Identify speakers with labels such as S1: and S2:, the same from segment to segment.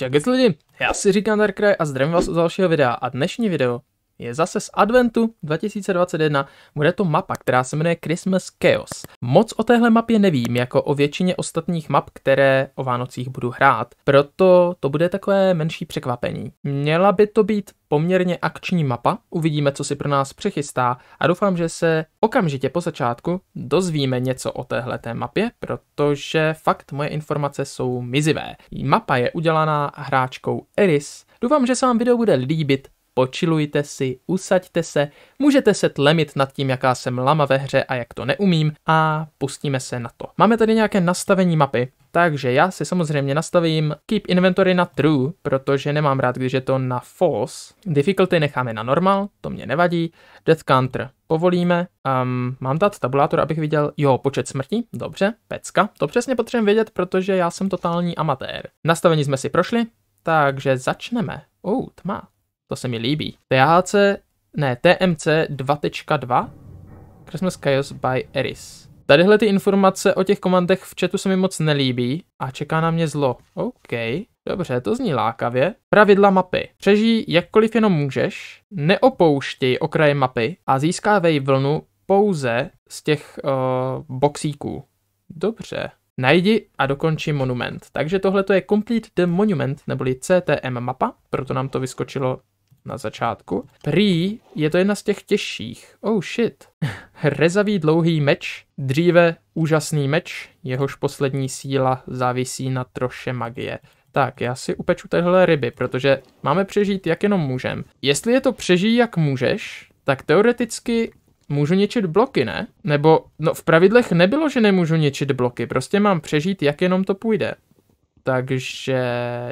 S1: Čau lidi, já si říkám Darkrai a zdravím vás u dalšího videa a dnešní video je zase z adventu 2021. Bude to mapa, která se jmenuje Christmas Chaos. Moc o téhle mapě nevím, jako o většině ostatních map, které o Vánocích budu hrát. Proto to bude takové menší překvapení. Měla by to být poměrně akční mapa, uvidíme, co si pro nás přechystá a doufám, že se okamžitě po začátku dozvíme něco o téhle té mapě, protože fakt moje informace jsou mizivé. Mapa je udělaná hráčkou Eris. Doufám, že se vám video bude líbit počilujte si, usaďte se, můžete se tlemit nad tím, jaká jsem lama ve hře a jak to neumím a pustíme se na to. Máme tady nějaké nastavení mapy, takže já si samozřejmě nastavím Keep Inventory na True, protože nemám rád, když je to na False. Difficulty necháme na Normal, to mě nevadí. Death Counter povolíme. Um, mám dát tabulátor, abych viděl, jo, počet smrtí, dobře, pecka. To přesně potřebujeme vědět, protože já jsem totální amatér. Nastavení jsme si prošli, takže začneme. Oh, tma, to se mi líbí. THC, ne, TMC 2.2 Christmas Chaos by Eris. Tadyhle ty informace o těch komandech v chatu se mi moc nelíbí a čeká na mě zlo. OK, dobře, to zní lákavě. Pravidla mapy. Přežij jakkoliv jenom můžeš, neopouštěj okraje mapy a získávej vlnu pouze z těch uh, boxíků. Dobře. Najdi a dokonči monument. Takže tohle je Complete the Monument, neboli CTM mapa, proto nám to vyskočilo na začátku. Prý je to jedna z těch těžších. Oh shit. Rezavý dlouhý meč, dříve úžasný meč, jehož poslední síla závisí na troše magie. Tak, já si upeču tyhle ryby, protože máme přežít jak jenom můžem. Jestli je to přežij jak můžeš, tak teoreticky můžu ničit bloky, ne? Nebo, no v pravidlech nebylo, že nemůžu ničit bloky, prostě mám přežít jak jenom to půjde. Takže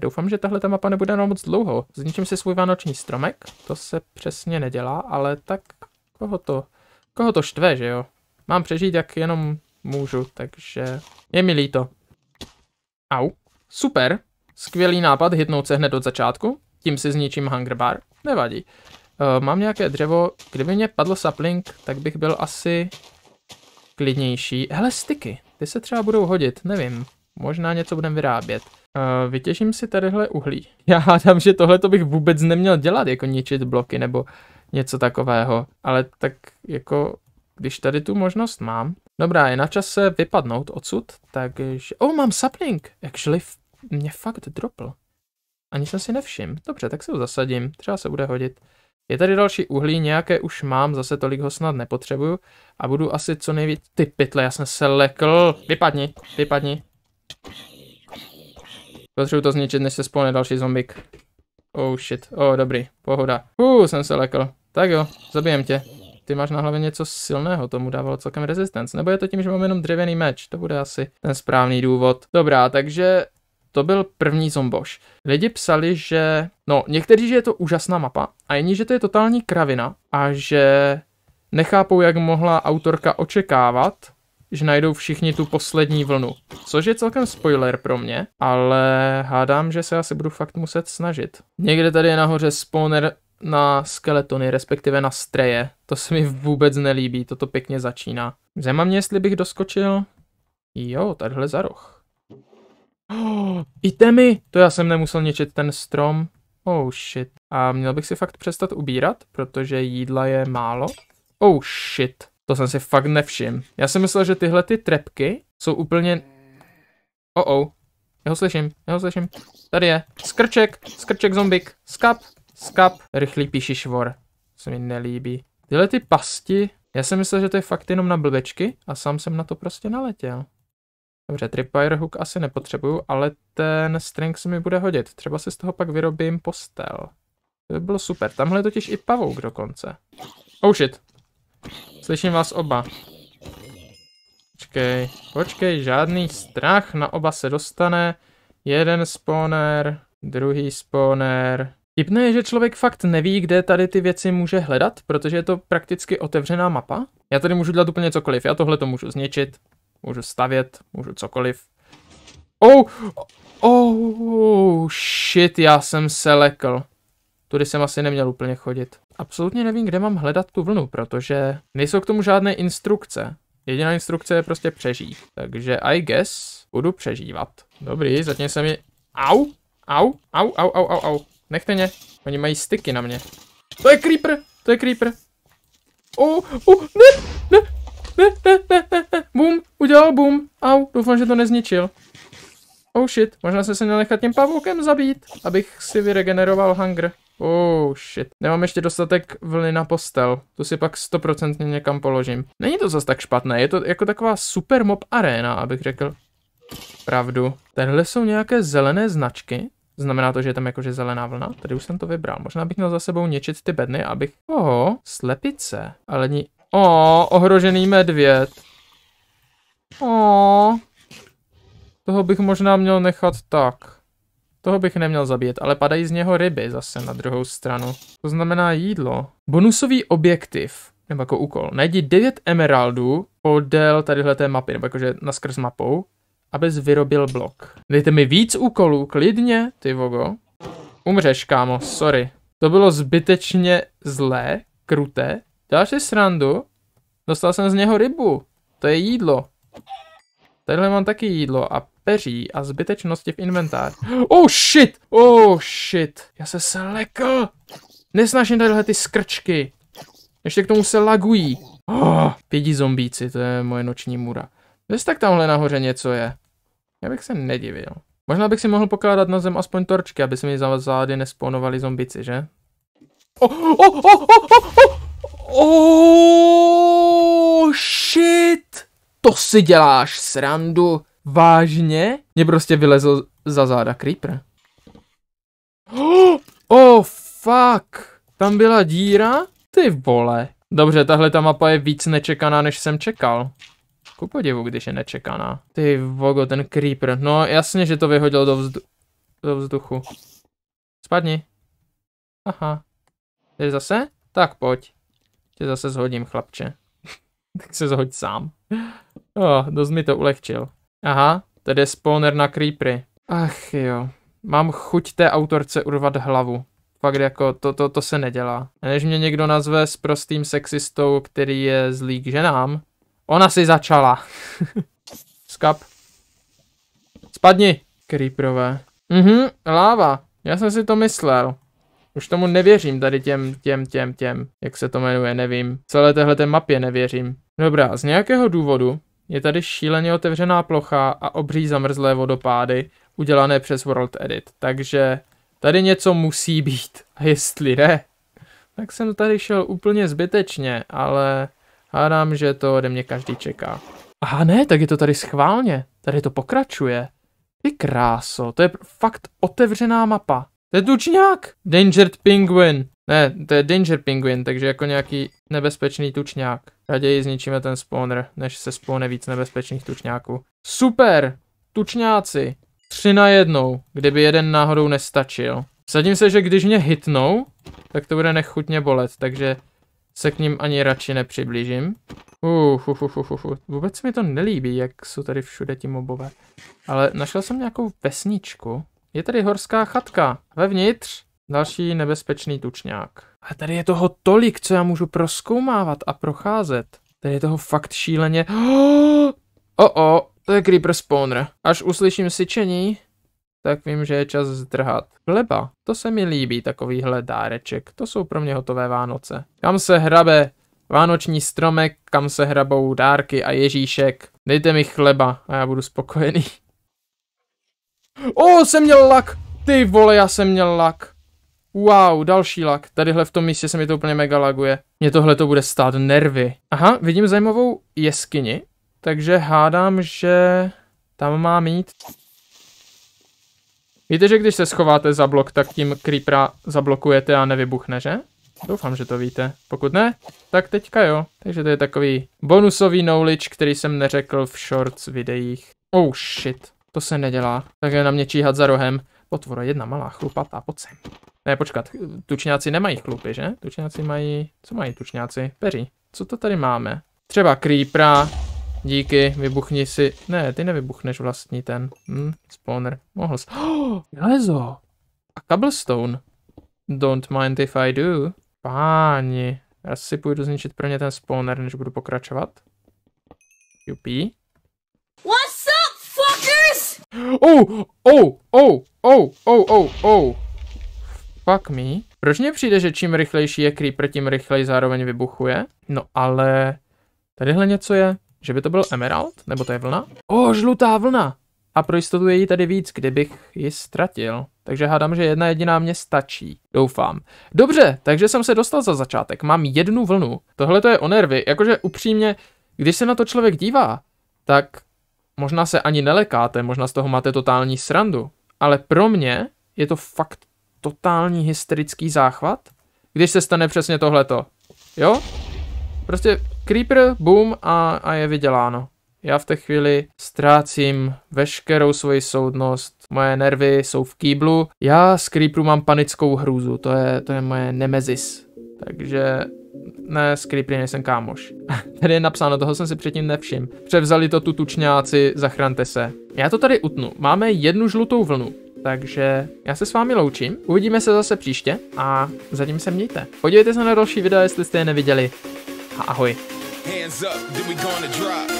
S1: doufám, že tahle ta mapa nebude na moc dlouho. Zničím si svůj vánoční stromek, to se přesně nedělá, ale tak koho to, koho to štve, že jo? Mám přežít, jak jenom můžu, takže je mi líto. Au. Super. Skvělý nápad hitnout se hned od začátku. Tím si zničím Hunger Bar. Nevadí. Uh, mám nějaké dřevo. Kdyby mě padl sapling, tak bych byl asi klidnější. Hele, styky. Ty se třeba budou hodit, nevím. Možná něco budeme vyrábět. Uh, vytěžím si tadyhle uhlí. Já hádám, že tohle to bych vůbec neměl dělat, jako ničit bloky nebo něco takového. Ale tak jako, když tady tu možnost mám. Dobrá, je na čase vypadnout odsud, takže... Oh, mám sapling! Actually, mě fakt dropl. Ani jsem si nevšiml. Dobře, tak se ho zasadím, třeba se bude hodit. Je tady další uhlí, nějaké už mám, zase tolik ho snad nepotřebuju. A budu asi co nejvíc... Ty pytle, já jsem se lekl. Vypadni, vypadni. Potřebuji to zničit, než se spolne další zombik. Oh shit, oh dobrý, pohoda. Uh, jsem se lekl. Tak jo, zabijem tě. Ty máš na hlavě něco silného, tomu dávalo celkem rezistence. Nebo je to tím, že mám jenom dřevěný meč, to bude asi ten správný důvod. Dobrá, takže to byl první zomboš. Lidi psali, že... No, někteří, že je to úžasná mapa a jiní, že to je totální kravina a že nechápou, jak mohla autorka očekávat, že najdou všichni tu poslední vlnu. Což je celkem spoiler pro mě, ale hádám, že se asi budu fakt muset snažit. Někde tady je nahoře spawner na skeletony, respektive na streje. To se mi vůbec nelíbí, toto pěkně začíná. Zajímá mě, jestli bych doskočil... Jo, tadyhle za roh. Oh, itemy! To já jsem nemusel ničit ten strom. Oh shit. A měl bych si fakt přestat ubírat, protože jídla je málo. Oh shit. To jsem si fakt nevšiml. Já jsem myslel, že tyhle ty trepky jsou úplně... Oh oh. Já ho slyším, já ho slyším. Tady je. Skrček, skrček zombik. Skap, skap. Rychlý píši švor. Se mi nelíbí. Tyhle ty pasti, já jsem myslel, že to je fakt jenom na blbečky a sám jsem na to prostě naletěl. Dobře, tripwire hook asi nepotřebuju, ale ten string se mi bude hodit. Třeba si z toho pak vyrobím postel. To by bylo super. Tamhle je totiž i pavouk dokonce. Oh shit, Slyším vás oba. Počkej, počkej, žádný strach, na oba se dostane. Jeden spawner, druhý spawner. Tipné je, že člověk fakt neví, kde tady ty věci může hledat, protože je to prakticky otevřená mapa. Já tady můžu dělat úplně cokoliv, já tohle to můžu zničit, můžu stavět, můžu cokoliv. Oh, oh, oh shit, já jsem se lekl. Tudy jsem asi neměl úplně chodit absolutně nevím, kde mám hledat tu vlnu, protože nejsou k tomu žádné instrukce. Jediná instrukce je prostě přežít, takže I guess budu přežívat. Dobrý, zatím se mi... Au, au, au, au, au, au, au. Nechte mě, oni mají styky na mě. To je creeper, to je creeper. Oh, oh, ne, ne, ne, ne, ne, ne, ne. ne, udělal ne, Au, doufám, že to nezničil. Oh shit, možná jsem se měl nechat tím pavoukem zabít, abych si vyregeneroval hunger. Oh shit, nemám ještě dostatek vlny na postel, tu si pak stoprocentně někam položím. Není to zas tak špatné, je to jako taková super mob arena, abych řekl pravdu. Tenhle jsou nějaké zelené značky, Znamená to, že je tam jakože zelená vlna? Tady už jsem to vybral. Možná bych měl za sebou něčit ty bedny, abych... Oho, slepice. Ale ní... O, ohrožený medvěd. O, toho bych možná měl nechat tak. Toho bych neměl zabít, ale padají z něho ryby zase na druhou stranu. To znamená jídlo. Bonusový objektiv, nebo jako úkol. Najdi 9 emeraldů podél tadyhle té mapy, nebo jakože naskrz mapou, abys vyrobil blok. Dejte mi víc úkolů, klidně, ty vogo. Umřeš, kámo, sorry. To bylo zbytečně zlé, kruté. Další si srandu? Dostal jsem z něho rybu. To je jídlo. Tadyhle mám taky jídlo a peří a zbytečnosti v inventář. Oh shit! Oh shit! Já se slekl! Nesnažím tadyhle ty skrčky. Ještě k tomu se lagují. Oh, pědí zombíci, to je moje noční mura. Víš tak tamhle nahoře něco je. Já bych se nedivil. Možná bych si mohl pokládat na zem aspoň torčky, aby se mi za zády nespawnovali zombici, že? Oh, oh, oh, oh, oh, oh, oh, oh shit! To si děláš srandu. Vážně? Mě prostě vylezl za záda creeper. Oh, fuck. Tam byla díra? Ty vole. Dobře, tahle ta mapa je víc nečekaná, než jsem čekal. Ku podivu, když je nečekaná. Ty vogo, ten creeper. No jasně, že to vyhodil do, vzdu do vzduchu. Spadni. Aha. Tady zase? Tak pojď. Tě zase zhodím, chlapče. tak se zhoď sám. Oh, dost mi to ulehčil. Aha, tady je spawner na creepery. Ach jo. Mám chuť té autorce urvat hlavu. Fakt jako, to, to, to se nedělá. A než mě někdo nazve s prostým sexistou, který je zlý k ženám, ona si začala. Skap. Spadni! Creeperové. Mhm, láva. Já jsem si to myslel. Už tomu nevěřím tady těm, těm, těm, těm, jak se to jmenuje, nevím. Celé téhle mapě nevěřím. Dobrá, z nějakého důvodu je tady šíleně otevřená plocha a obří zamrzlé vodopády, udělané přes World Edit, takže tady něco musí být. A jestli ne, tak jsem tady šel úplně zbytečně, ale hádám, že to ode mě každý čeká. Aha ne, tak je to tady schválně. Tady to pokračuje. Ty kráso, to je fakt otevřená mapa. To je tučňák! Dangered Penguin. Ne, to je Danger Penguin, takže jako nějaký nebezpečný tučňák. Raději zničíme ten spawner, než se spawne víc nebezpečných tučňáků. Super! Tučňáci! Tři na jednou, kdyby jeden náhodou nestačil. Sadím se, že když mě hitnou, tak to bude nechutně bolet, takže se k ním ani radši nepřiblížím. Uh, uh, uh, uh, uh. Vůbec mi to nelíbí, jak jsou tady všude ti mobové. Ale našel jsem nějakou vesničku. Je tady horská chatka. Vevnitř Další nebezpečný tučňák. A tady je toho tolik, co já můžu proskoumávat a procházet. Tady je toho fakt šíleně... Oh, oh, to je creeper spawner. Až uslyším syčení, tak vím, že je čas zdrhat. Chleba, to se mi líbí, takovýhle dáreček. To jsou pro mě hotové Vánoce. Kam se hrabe? Vánoční stromek, kam se hrabou dárky a Ježíšek. Dejte mi chleba a já budu spokojený. O, jsem měl lak! Ty vole, já jsem měl lak. Wow, další lag. Tadyhle v tom místě se mi to úplně mega laguje. Mně tohle to bude stát nervy. Aha, vidím zajímavou jeskyni, takže hádám, že tam má mít. Víte, že když se schováte za blok, tak tím creepera zablokujete a nevybuchne, že? Doufám, že to víte. Pokud ne, tak teďka jo. Takže to je takový bonusový knowledge, který jsem neřekl v shorts videích. Oh shit, to se nedělá. Tak je na mě číhat za rohem. Potvora jedna malá chlupatá, pojď sem. Ne, počkat, tučňáci nemají chlupy, že? Tučňáci mají, co mají tučňáci? Peří. Co to tady máme? Třeba creepera, díky, vybuchni si, ne, ty nevybuchneš vlastní ten, hm, spawner, mohl jsi, oh, lezo. a cobblestone, don't mind if I do, páni, já si půjdu zničit prvně ten spawner, než budu pokračovat, jupí, Oh, oh, oh, oh, oh, oh, oh. Fuck me. Proč mě přijde, že čím rychlejší je creeper, tím rychleji zároveň vybuchuje? No ale... Tadyhle něco je. Že by to byl emerald? Nebo to je vlna? O, oh, žlutá vlna! A pro jistotu je jí tady víc, kdybych ji ztratil. Takže hádám, že jedna jediná mě stačí. Doufám. Dobře, takže jsem se dostal za začátek. Mám jednu vlnu. Tohle to je o nervy. Jakože upřímně, když se na to člověk dívá, tak Možná se ani nelekáte, možná z toho máte totální srandu, ale pro mě je to fakt totální hysterický záchvat, když se stane přesně tohleto. Jo? Prostě creeper, boom a, a je vyděláno. Já v té chvíli ztrácím veškerou svoji soudnost, moje nervy jsou v kýblu, já z creeperu mám panickou hrůzu, to je, to je moje nemezis. Takže ne, s Creepy nejsem kámoš. tady je napsáno, toho jsem si předtím nevšiml. Převzali to tu tučňáci, zachrante se. Já to tady utnu. Máme jednu žlutou vlnu. Takže já se s vámi loučím, uvidíme se zase příště a zatím se mějte. Podívejte se na další videa, jestli jste je neviděli. A ahoj. Hands up,